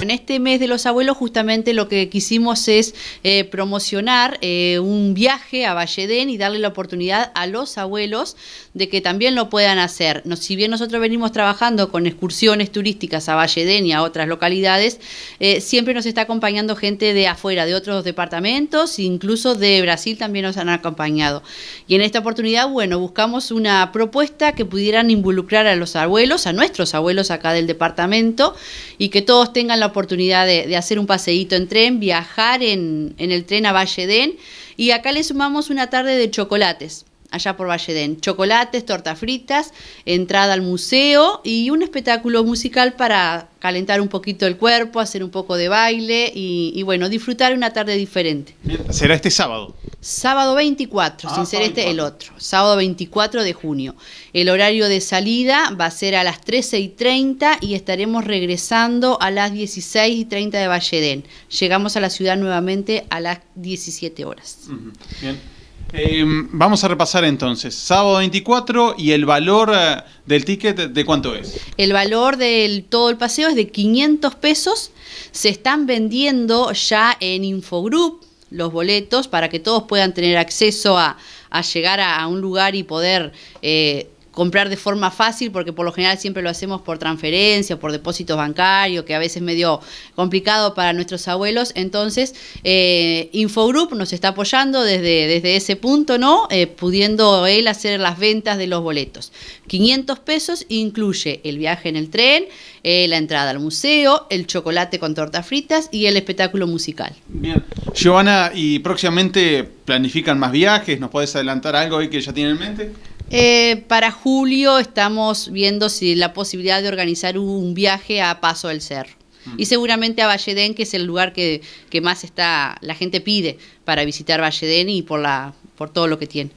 En este mes de los abuelos justamente lo que quisimos es eh, promocionar eh, un viaje a Valledén y darle la oportunidad a los abuelos de que también lo puedan hacer. si bien nosotros venimos trabajando con excursiones turísticas a Valledén y a otras localidades, eh, siempre nos está acompañando gente de afuera, de otros departamentos, incluso de Brasil también nos han acompañado. Y en esta oportunidad, bueno, buscamos una propuesta que pudieran involucrar a los abuelos, a nuestros abuelos acá del departamento, y que todos tengan la oportunidad de, hacer un paseíto en tren, viajar en, el tren a Valledén y acá le sumamos una tarde de chocolates allá por Valledén. Chocolates, tortas fritas, entrada al museo y un espectáculo musical para calentar un poquito el cuerpo, hacer un poco de baile y, y bueno, disfrutar una tarde diferente. Será este sábado. Sábado 24, ah, sin ser este el otro. Sábado 24 de junio. El horario de salida va a ser a las 13 y 30 y estaremos regresando a las 16 y 30 de Valledén. Llegamos a la ciudad nuevamente a las 17 horas. Bien. Em, vamos a repasar entonces, sábado 24 y el valor eh, del ticket de cuánto es. El valor del todo el paseo es de 500 pesos. Se están vendiendo ya en Infogroup, los boletos para que todos puedan tener acceso a, a llegar a, un lugar y poder eh, comprar de forma fácil, porque por lo general siempre lo hacemos por transferencia, por depósitos bancarios, que a veces es medio complicado para nuestros abuelos. Entonces, eh, Infogroup nos está apoyando desde, desde ese punto, ¿no? Eh, pudiendo él hacer las ventas de los boletos. 500 pesos incluye el viaje en el tren, eh, la entrada al museo, el chocolate con tortas fritas y el espectáculo musical. Bien. Giovanna, ¿y próximamente planifican más viajes? ¿Nos puedes adelantar algo ahí que ya tienen en mente? Eh, para julio estamos viendo si la posibilidad de organizar un viaje a Paso del Cerro. Y seguramente a Valledén, que es el lugar que, más está, la gente pide para visitar Valledén y por, la, por todo lo que tiene.